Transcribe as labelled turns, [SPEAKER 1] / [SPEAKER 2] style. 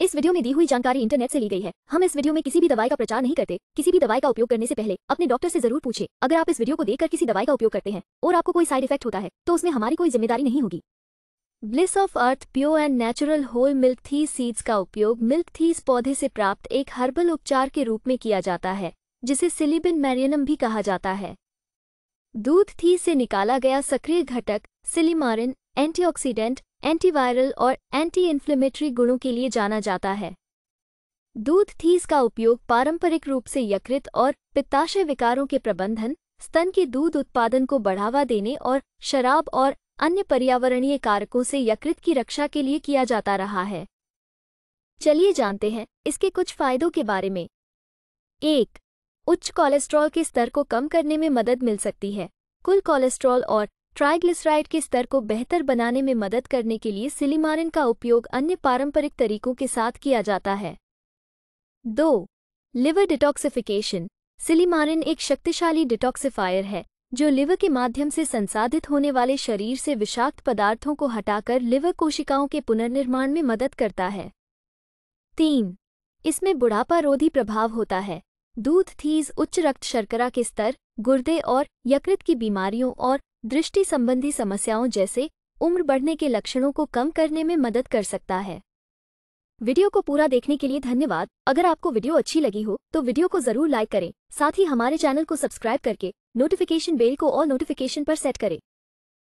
[SPEAKER 1] इस वीडियो में दी हुई जानकारी इंटरनेट से ली गई है हम इस वीडियो में किसी भी दवाई का प्रचार नहीं करते किसी भी दवाई का उपयोग करने से पहले अपने डॉक्टर से जरूर पूछे अगर आप इस वीडियो को देखकर किसी दवाई का उपयोग करते हैं और आपको कोई साइड इफेक्ट होता है तो उसमें हमारी कोई जिम्मेदारी नहीं होगी bliss of earth pure and natural whole milk thistle का उपयोग मिल्क थीस पौधे से प्राप्त एक हर्बल उपचार के रूप में किया जाता है जिसे सिलिबिन मैरियनम भी कहा जाता है दूध थी से निकाला गया सक्रिय घटक सिलीमारिन एंटीऑक्सीडेंट एंटीवायरल और एंटी इन्फ्लेमेटरी गुणों के लिए जाना जाता है दूध थीस का उपयोग पारंपरिक रूप से यकृत और पित्ताशय विकारों के प्रबंधन स्तन के दूध उत्पादन को बढ़ावा देने और शराब और अन्य पर्यावरणीय कारकों से यकृत की रक्षा के लिए किया जाता रहा है चलिए जानते हैं इसके कुछ फायदों के बारे में एक उच्च कोलेस्ट्रॉल के स्तर को कम करने में मदद मिल सकती है कुल कोलेस्ट्रॉल और ट्राइग्लिसराइड के स्तर को बेहतर बनाने में मदद करने के लिए सिलीमारिन का उपयोग अन्य पारंपरिक तरीकों के साथ किया जाता है दो लिवर डिटॉक्सिफिकेशन सिलीमारिन एक शक्तिशाली डिटॉक्सिफायर है जो लिवर के माध्यम से संसाधित होने वाले शरीर से विषाक्त पदार्थों को हटाकर लिवर कोशिकाओं के पुनर्निर्माण में मदद करता है तीन इसमें बुढ़ापा रोधी प्रभाव होता है दूध थीज उच्च रक्त शर्करा के स्तर गुर्दे और यकृत की बीमारियों और दृष्टि संबंधी समस्याओं जैसे उम्र बढ़ने के लक्षणों को कम करने में मदद कर सकता है वीडियो को पूरा देखने के लिए धन्यवाद अगर आपको वीडियो अच्छी लगी हो तो वीडियो को जरूर लाइक करें साथ ही हमारे चैनल को सब्सक्राइब करके नोटिफिकेशन बेल को ऑल नोटिफिकेशन पर सेट करें